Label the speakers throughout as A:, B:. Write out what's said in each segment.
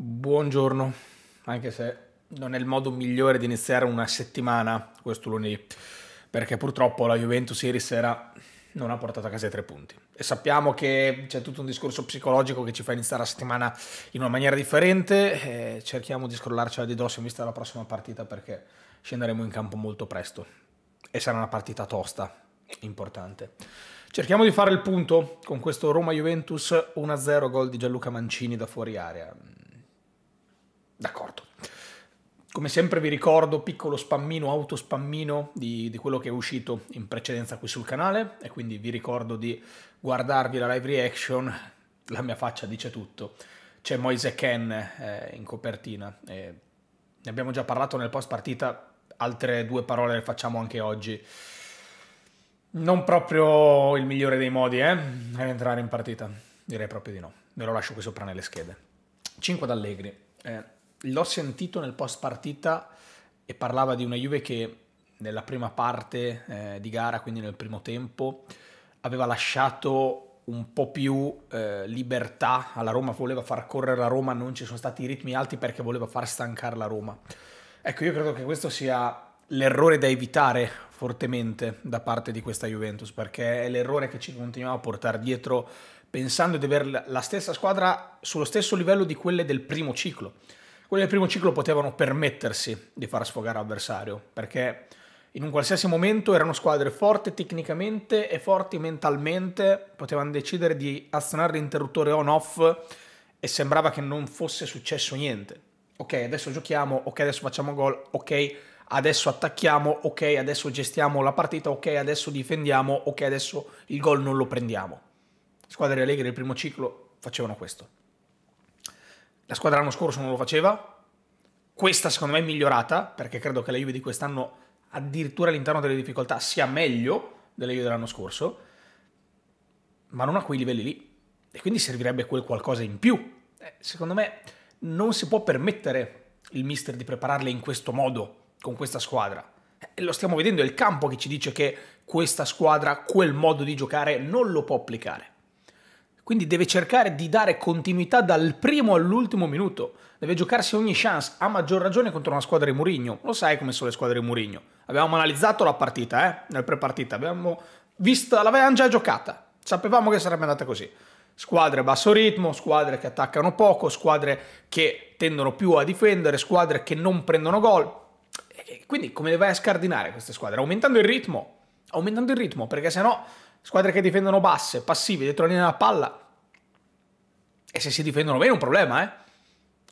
A: Buongiorno, anche se non è il modo migliore di iniziare una settimana questo lunedì, perché purtroppo la Juventus ieri sera non ha portato a casa i tre punti. E sappiamo che c'è tutto un discorso psicologico che ci fa iniziare la settimana in una maniera differente e cerchiamo di scrollarcela di dosso in vista della prossima partita perché scenderemo in campo molto presto e sarà una partita tosta, importante. Cerchiamo di fare il punto con questo Roma-Juventus 1-0 gol di Gianluca Mancini da fuori area D'accordo. Come sempre vi ricordo, piccolo spammino, autospammino di, di quello che è uscito in precedenza qui sul canale e quindi vi ricordo di guardarvi la live reaction, la mia faccia dice tutto. C'è Moise Ken eh, in copertina, eh, ne abbiamo già parlato nel post partita, altre due parole le facciamo anche oggi. Non proprio il migliore dei modi, eh, per entrare in partita, direi proprio di no. Ve lo lascio qui sopra nelle schede. 5 d'Allegri. Eh, l'ho sentito nel post partita e parlava di una Juve che nella prima parte eh, di gara, quindi nel primo tempo, aveva lasciato un po' più eh, libertà alla Roma, voleva far correre la Roma, non ci sono stati ritmi alti perché voleva far stancare la Roma. Ecco, io credo che questo sia l'errore da evitare fortemente da parte di questa Juventus, perché è l'errore che ci continuiamo a portare dietro pensando di avere la stessa squadra sullo stesso livello di quelle del primo ciclo. Quelli del primo ciclo potevano permettersi di far sfogare l'avversario, perché in un qualsiasi momento erano squadre forti tecnicamente e forti mentalmente, potevano decidere di azionare l'interruttore on-off e sembrava che non fosse successo niente. Ok, adesso giochiamo, ok, adesso facciamo gol, ok, adesso attacchiamo, ok, adesso gestiamo la partita, ok, adesso difendiamo, ok, adesso il gol non lo prendiamo. Squadre allegre del primo ciclo facevano questo la squadra l'anno scorso non lo faceva, questa secondo me è migliorata, perché credo che la Juve di quest'anno addirittura all'interno delle difficoltà sia meglio della Juve dell'anno scorso, ma non a quei livelli lì. E quindi servirebbe quel qualcosa in più. Eh, secondo me non si può permettere il mister di prepararle in questo modo, con questa squadra. Eh, lo stiamo vedendo, è il campo che ci dice che questa squadra quel modo di giocare non lo può applicare. Quindi deve cercare di dare continuità dal primo all'ultimo minuto. Deve giocarsi ogni chance, a maggior ragione contro una squadra di Murigno. Lo sai come sono le squadre di Murigno. Abbiamo analizzato la partita, eh, nel pre-partita. Abbiamo vista, l'avevamo già giocata. Sapevamo che sarebbe andata così. Squadre a basso ritmo, squadre che attaccano poco, squadre che tendono più a difendere, squadre che non prendono gol. Quindi come le vai a scardinare queste squadre? Aumentando il ritmo, aumentando il ritmo, perché sennò squadre che difendono basse, passivi, dietro la linea della palla. E se si difendono bene è un problema, eh?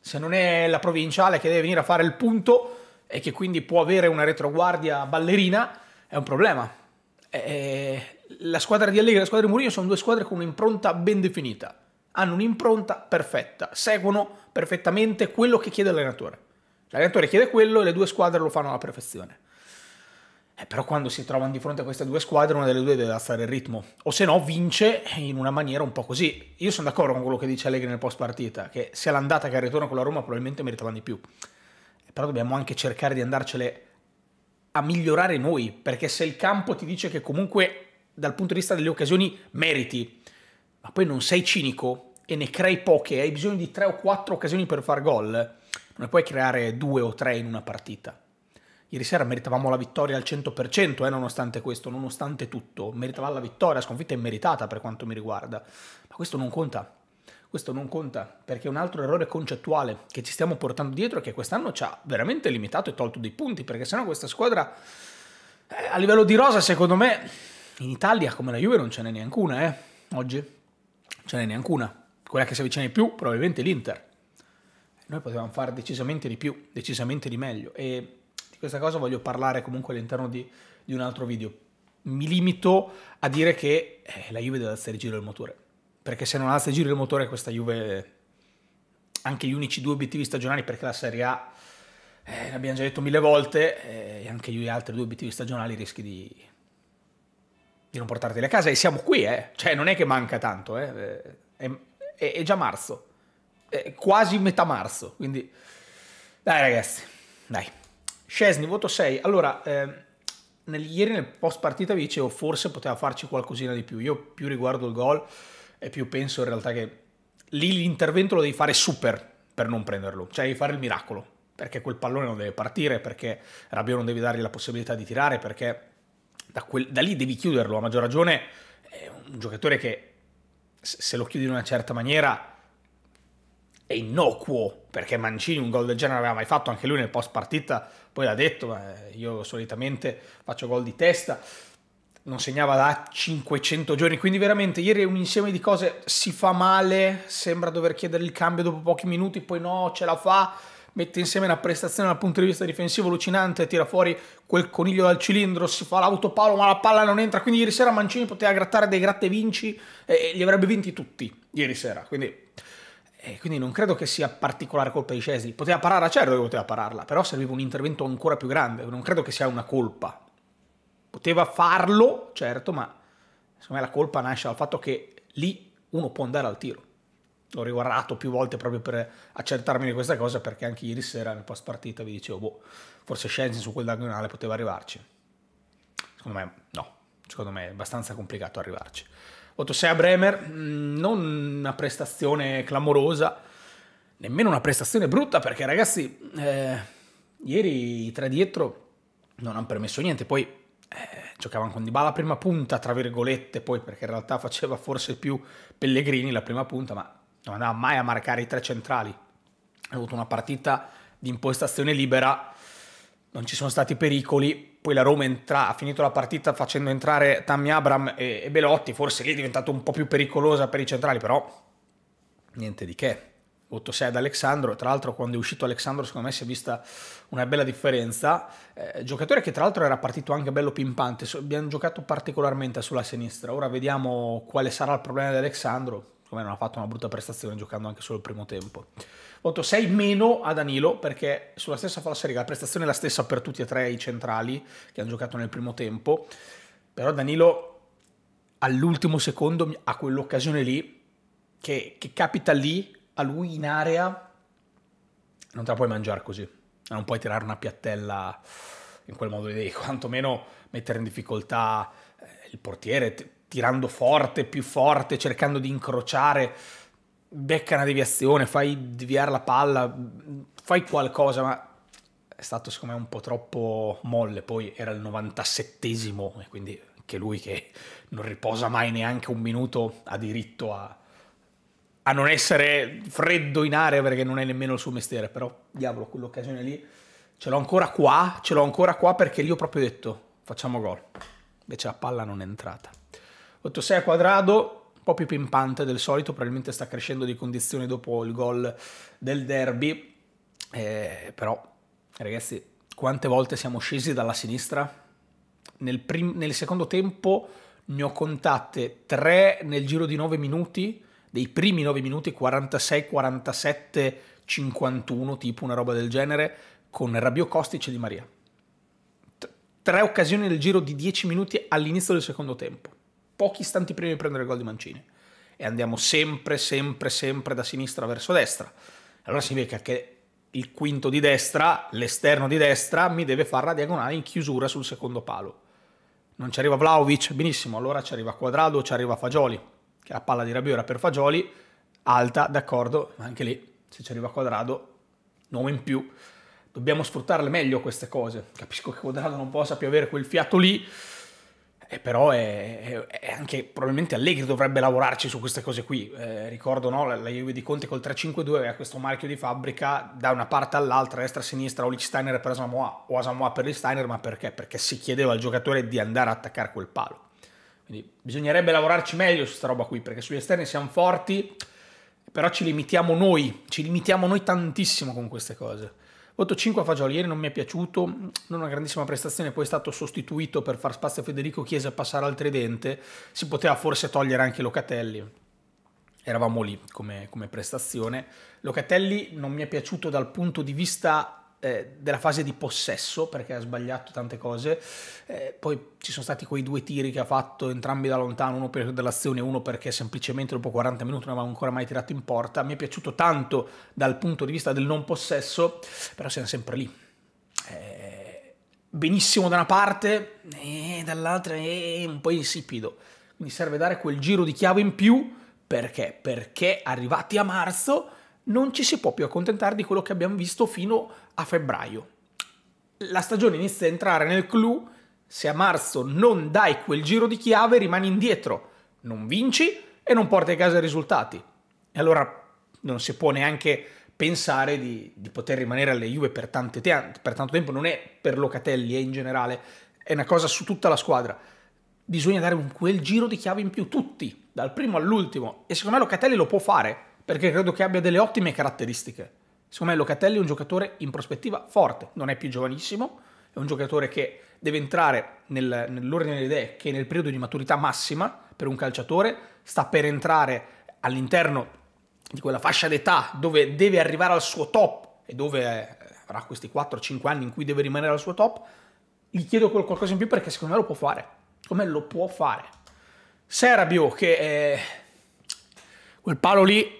A: Se non è la provinciale che deve venire a fare il punto e che quindi può avere una retroguardia ballerina, è un problema. E eh, eh, la squadra di Allegri e la squadra di Murillo sono due squadre con un'impronta ben definita. Hanno un'impronta perfetta, seguono perfettamente quello che chiede l'allenatore. L'allenatore chiede quello e le due squadre lo fanno alla perfezione. Eh, però quando si trovano di fronte a queste due squadre, una delle due deve alzare il ritmo, o se no vince in una maniera un po' così. Io sono d'accordo con quello che dice Allegri nel post partita, che sia l'andata che il ritorno con la Roma probabilmente meritavano di più. Eh, però dobbiamo anche cercare di andarcele a migliorare noi, perché se il campo ti dice che comunque dal punto di vista delle occasioni meriti, ma poi non sei cinico e ne crei poche, hai bisogno di tre o quattro occasioni per far gol, non ne puoi creare due o tre in una partita. Ieri sera meritavamo la vittoria al 100%, eh, nonostante questo, nonostante tutto. Meritava la vittoria, la sconfitta è meritata per quanto mi riguarda. Ma questo non conta. Questo non conta, perché un altro errore concettuale che ci stiamo portando dietro è che quest'anno ci ha veramente limitato e tolto dei punti, perché sennò questa squadra, eh, a livello di rosa, secondo me, in Italia come la Juve non ce n'è neanche una, eh, oggi. ce n'è neanche una. Quella che si avvicina di più, probabilmente l'Inter. Noi potevamo fare decisamente di più, decisamente di meglio. E di questa cosa voglio parlare comunque all'interno di, di un altro video. Mi limito a dire che eh, la Juve deve alzare il giro del motore. Perché se non alza il giro del motore questa Juve... Anche gli unici due obiettivi stagionali, perché la Serie A, eh, l'abbiamo già detto mille volte, eh, anche gli altri due obiettivi stagionali rischi di, di non portarti a casa e siamo qui, eh. cioè non è che manca tanto, eh. eh. è, è, è, già marzo, è quasi metà marzo, quindi dai ragazzi, dai, Scesni, voto 6. Allora, eh, nel, ieri nel post partita vi dicevo forse poteva farci qualcosina di più. Io più riguardo il gol e più penso in realtà che lì l'intervento lo devi fare super per non prenderlo, cioè devi fare il miracolo, perché quel pallone non deve partire, perché Rabiot non devi dargli la possibilità di tirare, perché da, quel, da lì devi chiuderlo, a maggior ragione è un giocatore che se lo chiudi in una certa maniera è innocuo, perché Mancini un gol del genere non aveva mai fatto, anche lui nel post partita poi l'ha detto, io solitamente faccio gol di testa, non segnava da 500 giorni, quindi veramente ieri un insieme di cose si fa male, sembra dover chiedere il cambio dopo pochi minuti, poi no, ce la fa, mette insieme una prestazione dal punto di vista difensivo allucinante, tira fuori quel coniglio dal cilindro, si fa l'autopalo ma la palla non entra, quindi ieri sera Mancini poteva grattare dei gratte vinci eh, e li avrebbe vinti tutti ieri sera, quindi e eh, quindi non credo che sia particolare colpa di Cesny. Poteva pararla, certo che poteva pararla, però serviva un intervento ancora più grande. Non credo che sia una colpa. Poteva farlo, certo, ma secondo me la colpa nasce dal fatto che lì uno può andare al tiro. L'ho riguardato più volte proprio per accertarmi di questa cosa, perché anche ieri sera nel post partita vi dicevo, boh, forse Scienzi su quel diagonale poteva arrivarci. Secondo me no, secondo me è abbastanza complicato arrivarci. Otosea Bremer, mm, non una prestazione clamorosa, nemmeno una prestazione brutta, perché ragazzi, eh, ieri i tre dietro non hanno permesso niente, poi eh, giocavano con Dybala prima punta, tra virgolette, poi perché in realtà faceva forse più Pellegrini la prima punta, ma non andava mai a marcare i tre centrali. Ha avuto una partita di impostazione libera non ci sono stati pericoli, poi la Roma entra, ha finito la partita facendo entrare Tammy Abram e, e Belotti, forse lì è diventata un po' più pericolosa per i centrali, però niente di che. 8-6 ad Alessandro, tra l'altro quando è uscito Alessandro secondo me si è vista una bella differenza, eh, giocatore che tra l'altro era partito anche bello pimpante, abbiamo giocato particolarmente sulla sinistra, ora vediamo quale sarà il problema di Alessandro, come non ha fatto una brutta prestazione giocando anche solo il primo tempo. Voto 6 meno a Danilo perché sulla stessa falsa riga, la prestazione è la stessa per tutti e tre i centrali che hanno giocato nel primo tempo, però Danilo all'ultimo secondo ha quell'occasione lì che, che capita lì a lui in area, non te la puoi mangiare così, non puoi tirare una piattella in quel modo lì, quantomeno mettere in difficoltà eh, il portiere, tirando forte, più forte, cercando di incrociare, becca una deviazione, fai deviare la palla, fai qualcosa, ma è stato secondo me un po' troppo molle, poi era il 97esimo e quindi anche lui che non riposa mai neanche un minuto ha diritto a, a non essere freddo in area perché non è nemmeno il suo mestiere, però diavolo, quell'occasione lì ce l'ho ancora qua, ce l'ho ancora qua perché lì ho proprio detto facciamo gol, invece la palla non è entrata. 8-6 a quadrado, un po' più pimpante del solito, probabilmente sta crescendo di condizioni dopo il gol del derby, eh, però ragazzi quante volte siamo scesi dalla sinistra? Nel, nel secondo tempo ne ho contate 3 nel giro di 9 minuti, dei primi 9 minuti 46, 47, 51, tipo una roba del genere, con Rabio Kostic e Di Maria. T tre occasioni nel giro di 10 minuti all'inizio del secondo tempo pochi istanti prima di prendere il gol di Mancini. E andiamo sempre, sempre, sempre da sinistra verso destra. Allora si vede che il quinto di destra, l'esterno di destra, mi deve fare la diagonale in chiusura sul secondo palo. Non ci arriva Vlaovic, benissimo, allora ci arriva Quadrado, ci arriva Fagioli, che la palla di Rabiot era per Fagioli, alta, d'accordo, ma anche lì, se ci arriva Quadrado, nome in più. Dobbiamo sfruttarle meglio queste cose. Capisco che Quadrado non possa più avere quel fiato lì, eh, però è, è, è, anche probabilmente Allegri dovrebbe lavorarci su queste cose qui. Eh, ricordo no, la, Juve di Conte col 3-5-2 aveva questo marchio di fabbrica da una parte all'altra, destra sinistra, o Steiner per Asamoa o Asamoa per Steiner, ma perché? Perché si chiedeva al giocatore di andare a attaccare quel palo. Quindi bisognerebbe lavorarci meglio su questa roba qui, perché sugli esterni siamo forti, però ci limitiamo noi, ci limitiamo noi tantissimo con queste cose. 8-5 a Fagioli, ieri non mi è piaciuto, non una grandissima prestazione, poi è stato sostituito per far spazio a Federico Chiesa a passare al tridente, si poteva forse togliere anche Locatelli. Eravamo lì come, come prestazione. Locatelli non mi è piaciuto dal punto di vista eh, della fase di possesso perché ha sbagliato tante cose, eh, poi ci sono stati quei due tiri che ha fatto entrambi da lontano, uno per dell'azione e uno perché semplicemente dopo 40 minuti non aveva ancora mai tirato in porta, mi è piaciuto tanto dal punto di vista del non possesso, però siamo sempre lì. Eh, benissimo da una parte e eh, dall'altra è eh, un po' insipido, Mi serve dare quel giro di chiave in più perché? Perché arrivati a marzo non ci si può più accontentare di quello che abbiamo visto fino a febbraio. La stagione inizia a entrare nel clou, se a marzo non dai quel giro di chiave rimani indietro, non vinci e non porti a casa i risultati. E allora non si può neanche pensare di, di poter rimanere alle Juve per, tante te- per tanto tempo, non è per Locatelli, è in generale, è una cosa su tutta la squadra. Bisogna dare un quel giro di chiave in più, tutti, dal primo all'ultimo. E secondo me Locatelli lo può fare, perché credo che abbia delle ottime caratteristiche. Secondo me Locatelli è un giocatore in prospettiva forte, non è più giovanissimo, è un giocatore che deve entrare nel, nell'ordine delle idee che nel periodo di maturità massima per un calciatore sta per entrare all'interno di quella fascia d'età dove deve arrivare al suo top e dove eh, avrà questi 4-5 anni in cui deve rimanere al suo top, gli chiedo qualcosa in più perché secondo me lo può fare. Come lo può fare? Serabio che è... Eh, quel palo lì,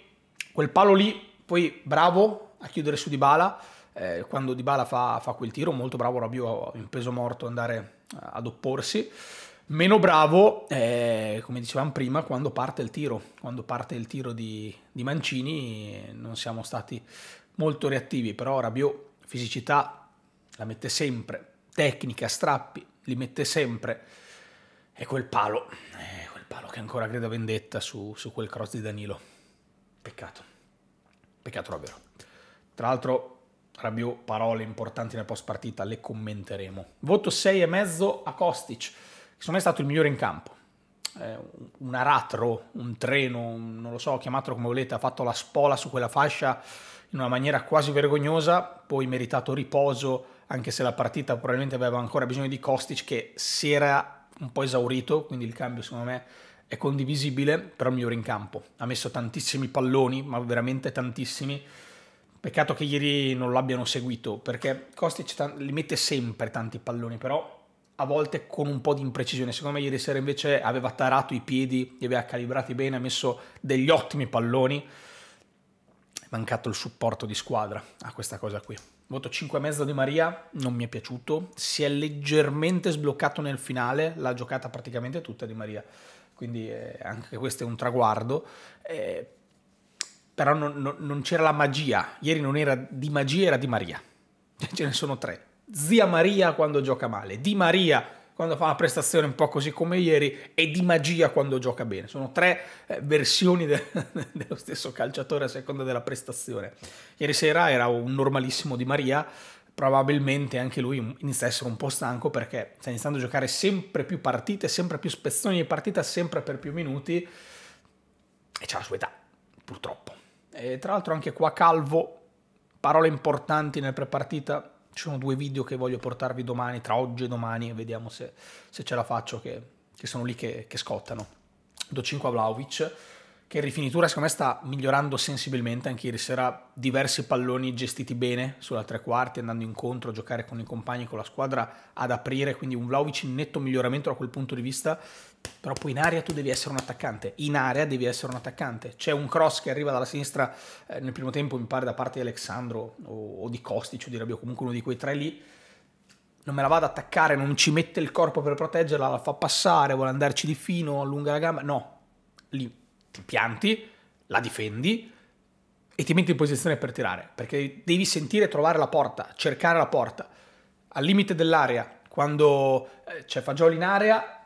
A: quel palo lì, poi bravo, a chiudere su Dybala, eh, quando Dybala fa, fa, quel tiro, molto bravo Rabiot in peso morto andare eh, ad opporsi, meno bravo, eh, come dicevamo prima, quando parte il tiro, quando parte il tiro di, di Mancini non siamo stati molto reattivi, però Rabiot oh, fisicità la mette sempre, tecnica, strappi, li mette sempre, e quel palo, eh, quel palo che ancora grida vendetta su, su quel cross di Danilo. Peccato, peccato davvero. Tra l'altro Rabiot, parole importanti nel post partita, le commenteremo. Voto 6,5 a Kostic, che secondo me è stato il migliore in campo. Eh, un aratro, un treno, un, non lo so, chiamatelo come volete, ha fatto la spola su quella fascia in una maniera quasi vergognosa, poi meritato riposo, anche se la partita probabilmente aveva ancora bisogno di Kostic che si era un po' esaurito, quindi il cambio secondo me è condivisibile, però il migliore in campo. Ha messo tantissimi palloni, ma veramente tantissimi Peccato che ieri non l'abbiano seguito perché Kostic li mette sempre tanti palloni, però a volte con un po' di imprecisione. Secondo me ieri sera invece aveva tarato i piedi, li aveva calibrati bene, ha messo degli ottimi palloni. Mancato il supporto di squadra a questa cosa qui. Voto 5,5 di Maria, non mi è piaciuto. Si è leggermente sbloccato nel finale, l'ha giocata praticamente tutta di Maria. Quindi eh, anche questo è un traguardo. Eh, però non, non, non c'era la magia. Ieri non era di magia, era di Maria. Cioè, ce ne sono tre. Zia Maria quando gioca male, Di Maria quando fa una prestazione un po' così come ieri e Di Magia quando gioca bene. Sono tre eh, versioni de dello stesso calciatore a seconda della prestazione. Ieri sera era un normalissimo Di Maria, probabilmente anche lui inizia a essere un po' stanco perché sta iniziando a giocare sempre più partite, sempre più spezzoni di partita, sempre per più minuti e c'ha la sua età, purtroppo. E tra l'altro anche qua Calvo, parole importanti nel prepartita, ci sono due video che voglio portarvi domani, tra oggi e domani, e vediamo se, se ce la faccio, che, che sono lì che, che scottano. Do 5 a Vlaovic che in rifinitura secondo me sta migliorando sensibilmente, anche ieri sera diversi palloni gestiti bene sulla tre quarti, andando incontro a giocare con i compagni, con la squadra ad aprire, quindi un Vlaovic in netto miglioramento da quel punto di vista, però poi in area tu devi essere un attaccante, in area devi essere un attaccante, c'è un cross che arriva dalla sinistra eh, nel primo tempo mi pare da parte di Alessandro o, o di Costi cioè direbbe comunque uno di quei tre lì, non me la vado ad attaccare, non ci mette il corpo per proteggerla, la fa passare, vuole andarci di fino, allunga la gamba, no, lì ti pianti, la difendi e ti metti in posizione per tirare, perché devi sentire trovare la porta, cercare la porta. Al limite dell'area, quando eh, c'è Fagioli in area,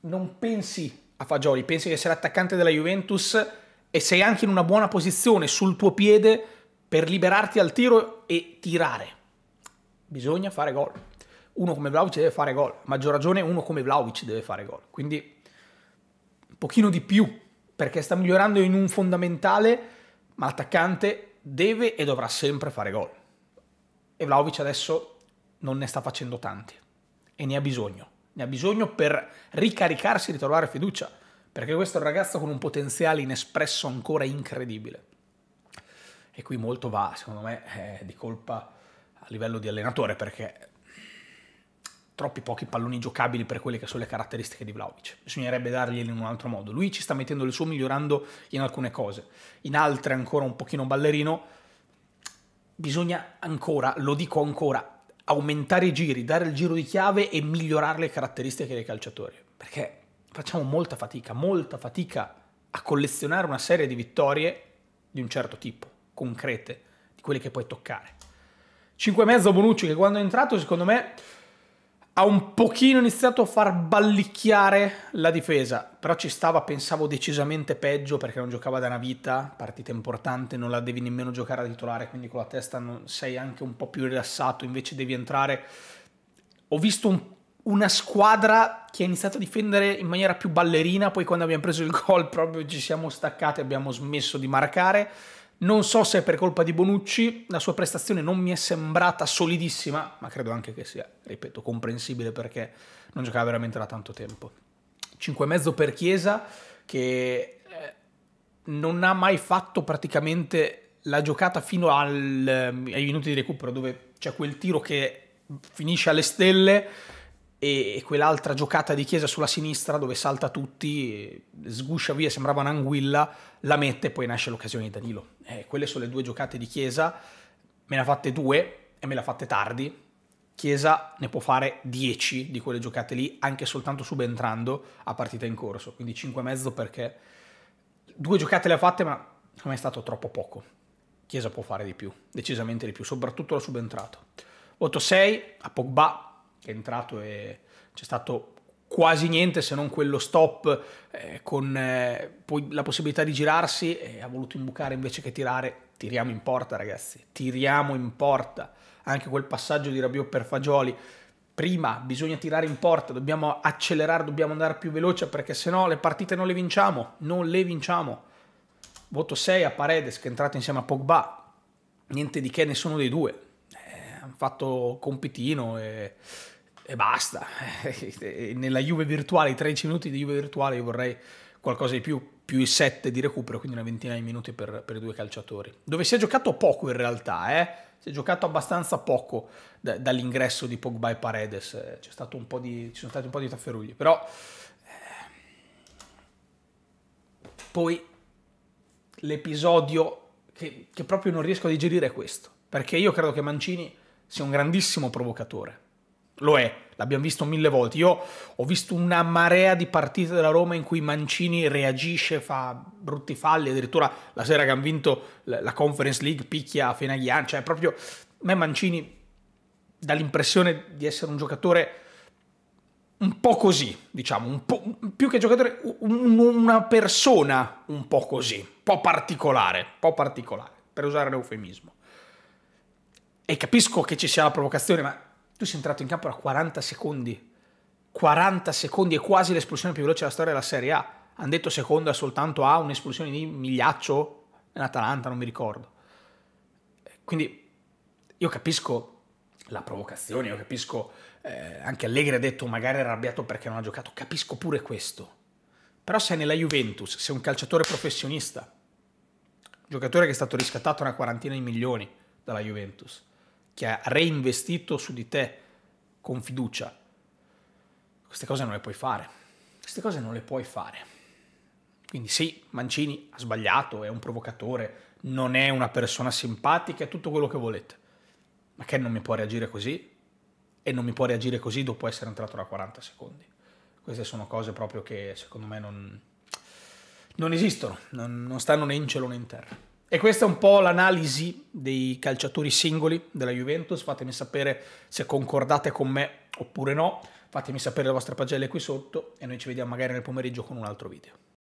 A: non pensi a Fagioli, pensi che sei l'attaccante della Juventus e sei anche in una buona posizione sul tuo piede per liberarti al tiro e tirare. Bisogna fare gol. Uno come Vlaovic deve fare gol, maggior ragione uno come Vlaovic deve fare gol. Quindi un pochino di più perché sta migliorando in un fondamentale, ma l'attaccante deve e dovrà sempre fare gol. E Vlaovic adesso non ne sta facendo tanti e ne ha bisogno. Ne ha bisogno per ricaricarsi, e ritrovare fiducia, perché questo è un ragazzo con un potenziale inespresso ancora incredibile. E qui molto va, secondo me, eh, di colpa a livello di allenatore, perché troppi pochi palloni giocabili per quelle che sono le caratteristiche di Vlaovic. Bisognerebbe darglieli in un altro modo. Lui ci sta mettendo il suo migliorando in alcune cose, in altre ancora un pochino ballerino. Bisogna ancora, lo dico ancora, aumentare i giri, dare il giro di chiave e migliorare le caratteristiche dei calciatori. Perché facciamo molta fatica, molta fatica a collezionare una serie di vittorie di un certo tipo, concrete, di quelle che puoi toccare. e mezzo Bonucci che quando è entrato secondo me ha un pochino iniziato a far ballicchiare la difesa, però ci stava, pensavo, decisamente peggio perché non giocava da una vita, partita importante, non la devi nemmeno giocare da titolare, quindi con la testa non, sei anche un po' più rilassato, invece devi entrare. Ho visto un, una squadra che ha iniziato a difendere in maniera più ballerina, poi quando abbiamo preso il gol proprio ci siamo staccati, abbiamo smesso di marcare. Non so se è per colpa di Bonucci la sua prestazione non mi è sembrata solidissima, ma credo anche che sia, ripeto, comprensibile perché non giocava veramente da tanto tempo. 5,5 per Chiesa che eh, non ha mai fatto praticamente la giocata fino al, eh, ai minuti di recupero dove c'è quel tiro che finisce alle stelle e, quell'altra giocata di Chiesa sulla sinistra dove salta tutti, sguscia via, sembrava un'anguilla, la mette e poi nasce l'occasione di Danilo. Eh, quelle sono le due giocate di Chiesa, me ne ha fatte due e me le ha fatte tardi. Chiesa ne può fare 10 di quelle giocate lì, anche soltanto subentrando a partita in corso, quindi e mezzo perché due giocate le ha fatte ma non è stato troppo poco. Chiesa può fare di più, decisamente di più, soprattutto la subentrato. Voto 6 a Pogba, è entrato e c'è stato quasi niente se non quello stop eh, con eh, poi la possibilità di girarsi e ha voluto imbucare invece che tirare tiriamo in porta ragazzi tiriamo in porta anche quel passaggio di Rabiot per Fagioli prima bisogna tirare in porta dobbiamo accelerare dobbiamo andare più veloce perché se no le partite non le vinciamo non le vinciamo voto 6 a Paredes che è entrato insieme a Pogba niente di che nessuno dei due eh, hanno fatto compitino e e basta. Nella Juve virtuale, i 13 minuti di Juve virtuale, io vorrei qualcosa di più, più i 7 di recupero, quindi una ventina di minuti per, per i due calciatori. Dove si è giocato poco in realtà, eh? si è giocato abbastanza poco da, dall'ingresso di Pogba e Paredes, c'è stato un po di, ci sono stati un po' di tafferugli, però... Eh, poi l'episodio che, che proprio non riesco a digerire è questo, perché io credo che Mancini sia un grandissimo provocatore lo è, l'abbiamo visto mille volte. Io ho visto una marea di partite della Roma in cui Mancini reagisce, fa brutti falli, addirittura la sera che hanno vinto la Conference League picchia a Fenaghian, cioè proprio a me Mancini dà l'impressione di essere un giocatore un po' così, diciamo, un po', più che giocatore, un, una persona un po' così, un po' particolare, un po' particolare, per usare l'eufemismo. E capisco che ci sia la provocazione, ma tu sei entrato in campo da 40 secondi. 40 secondi è quasi l'esplosione più veloce della storia della Serie A. Hanno detto seconda soltanto a un'esplosione di migliaccio nell'Atalanta, non mi ricordo. Quindi io capisco la provocazione, io capisco eh, anche Allegri ha detto magari era arrabbiato perché non ha giocato, capisco pure questo. Però sei nella Juventus, sei un calciatore professionista, giocatore che è stato riscattato una quarantina di milioni dalla Juventus che ha reinvestito su di te con fiducia, queste cose non le puoi fare. Queste cose non le puoi fare. Quindi sì, Mancini ha sbagliato, è un provocatore, non è una persona simpatica, è tutto quello che volete. Ma che non mi può reagire così? E non mi può reagire così dopo essere entrato da 40 secondi. Queste sono cose proprio che secondo me non, non esistono, non, non stanno né in cielo né in terra. E questa è un po' l'analisi dei calciatori singoli della Juventus. Fatemi sapere se concordate con me oppure no. Fatemi sapere le vostre pagelle qui sotto e noi ci vediamo magari nel pomeriggio con un altro video.